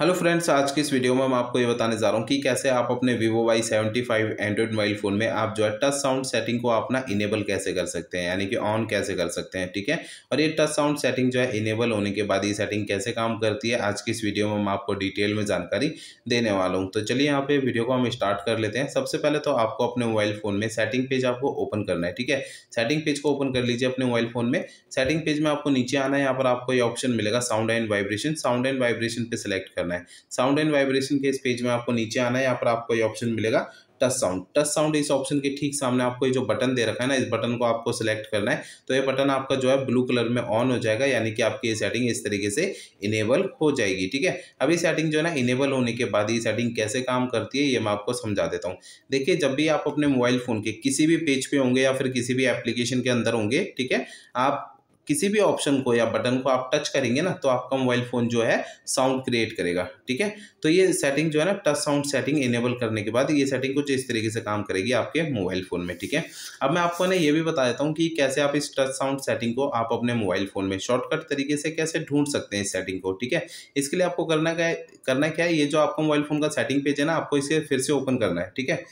hello friends आज की इस वीडियो में मैं आपको ये बताने जा रहा हूँ कि कैसे आप अपने Vivo Y seventy five Android mobile phone में आप जो है टच साउंड सेटिंग को अपना इनेबल कैसे कर सकते हैं यानी कि ऑन कैसे कर सकते हैं ठीक है और ये टच साउंड सेटिंग जो है इनेबल होने के बाद ये सेटिंग कैसे काम करती है आज की इस वीडियो में मैं आपको डिटेल में जानकारी देने वाला हूँ तो चलिए यहाँ पे वीडियो को हम स्टार्ट कर लेते हैं सबसे पहले तो आपको अपने मोबाइल फ़ोन में सेटिंग पेज आपको ओपन करना है ठीक है सेटिंग पेज को ओपन कर लीजिए अपने मोबाइल फ़ोन में सेटिंग पेज में आपको नीचे आना है यहाँ पर आपको ये ऑप्शन मिलेगा sound and vibration sound and vibration पर सिलेक्ट करना करना है साउंड एंड वाइब्रेशन के इस पेज में आपको नीचे आना है यहाँ पर आपको ये ऑप्शन मिलेगा टच साउंड टच साउंड इस ऑप्शन के ठीक सामने आपको ये जो बटन दे रखा है ना इस बटन को आपको सिलेक्ट करना है तो ये बटन आपका जो है ब्लू कलर में ऑन हो जाएगा यानी कि आपकी ये सेटिंग इस तरीके से इनेबल हो जाएगी ठीक है अभी सेटिंग जो है ना इनेबल होने के बाद ये सेटिंग कैसे काम करती है ये मैं आपको समझा देता हूँ देखिए जब भी आप अपने मोबाइल फ़ोन के किसी भी पेज पर पे होंगे या फिर किसी भी एप्लीकेशन के अंदर होंगे ठीक है आप किसी भी ऑप्शन को या बटन को आप टच करेंगे ना तो आपका मोबाइल फ़ोन जो है साउंड क्रिएट करेगा ठीक है तो ये सेटिंग जो है ना टच साउंड सेटिंग इनेबल करने के बाद ये सेटिंग कुछ इस तरीके से काम करेगी आपके मोबाइल फ़ोन में ठीक है अब मैं आपको ना ये भी बता देता हूँ कि कैसे आप इस टच साउंड सेटिंग को आप अपने मोबाइल फ़ोन में शॉर्टकट तरीके से कैसे ढूंढ सकते हैं इस सेटिंग को ठीक है इसके लिए आपको करना क्या करना क्या है ये जो आपका मोबाइल फ़ोन का सेटिंग पेज है ना आपको इसे फिर से ओपन करना है ठीक है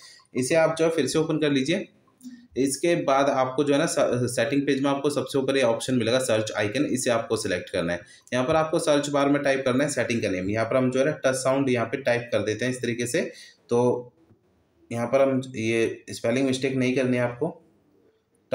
इसे आप जो है फिर से ओपन कर लीजिए इसके बाद आपको जो है ना सेटिंग पेज में आपको सबसे ऊपर ये ऑप्शन मिलेगा सर्च आइकन इसे आपको सिलेक्ट करना है यहाँ पर आपको सर्च बार में टाइप करना है सेटिंग का नेम यहाँ पर हम जो है ना टच साउंड यहाँ पे टाइप कर देते हैं इस तरीके से तो यहाँ पर हम ये स्पेलिंग मिस्टेक नहीं करनी है आपको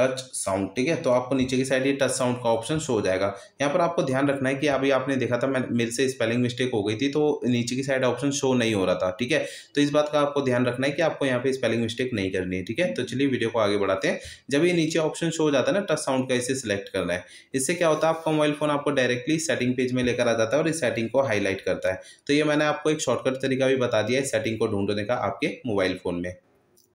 टच साउंड ठीक है तो आपको नीचे की साइड ये टच साउंड का ऑप्शन शो हो जाएगा यहाँ पर आपको ध्यान रखना है कि अभी आपने देखा था मैं मेरे से स्पेलिंग मिस्टेक हो गई थी तो नीचे की साइड ऑप्शन शो नहीं हो रहा था ठीक है तो इस बात का आपको ध्यान रखना है कि आपको यहाँ पे स्पेलिंग मिस्टेक नहीं करनी है ठीक है तो चलिए वीडियो को आगे बढ़ाते हैं जब ये नीचे ऑप्शन शो हो जाता है ना टच साउंड का इसे सिलेक्ट करना है इससे क्या होता है आपका मोबाइल फोन आपको डायरेक्टली सेटिंग पेज में लेकर आ जाता है और इस सेटिंग को हाईलाइट करता है तो ये मैंने आपको एक शॉर्टकट तरीका भी बता दिया है सेटिंग को ढूंढने का आपके मोबाइल फोन में